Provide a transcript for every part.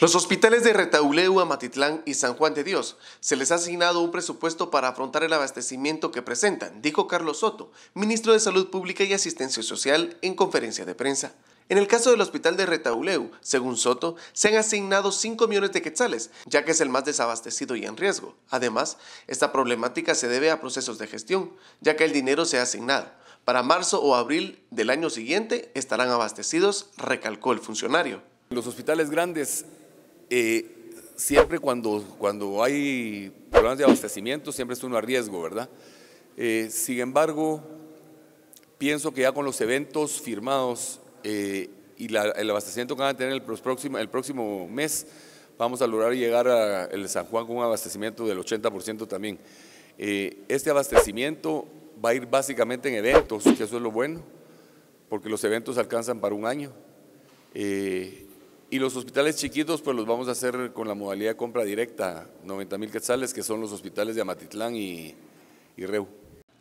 Los hospitales de Retauleu, Amatitlán y San Juan de Dios se les ha asignado un presupuesto para afrontar el abastecimiento que presentan, dijo Carlos Soto, ministro de Salud Pública y Asistencia Social, en conferencia de prensa. En el caso del hospital de Retauleu, según Soto, se han asignado 5 millones de quetzales, ya que es el más desabastecido y en riesgo. Además, esta problemática se debe a procesos de gestión, ya que el dinero se ha asignado. Para marzo o abril del año siguiente estarán abastecidos, recalcó el funcionario. Los hospitales grandes eh, siempre cuando, cuando hay problemas de abastecimiento, siempre es uno a riesgo, ¿verdad? Eh, sin embargo, pienso que ya con los eventos firmados eh, y el abastecimiento que van a tener el próximo, el próximo mes, vamos a lograr llegar a el San Juan con un abastecimiento del 80% también. este abastecimiento va a ir básicamente en eventos, que eso es lo bueno, porque los eventos alcanzan para un año. Y los hospitales chiquitos, pues los vamos a hacer con la modalidad de compra directa, 90 mil quetzales, que son los hospitales de Amatitlán y, y Reu.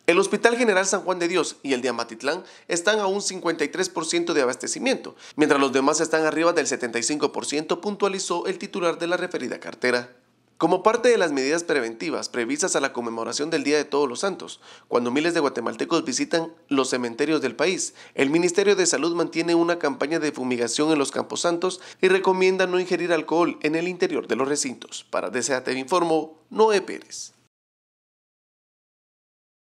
El Hospital General San Juan de Dios y el de Amatitlán están a un 53% de abastecimiento, mientras los demás están arriba del 75%, puntualizó el titular de la referida cartera. Como parte de las medidas preventivas previstas a la conmemoración del Día de Todos los Santos, cuando miles de guatemaltecos visitan los cementerios del país, el Ministerio de Salud mantiene una campaña de fumigación en los campos santos y recomienda no ingerir alcohol en el interior de los recintos. Para Deseate, Informo, Noé Pérez.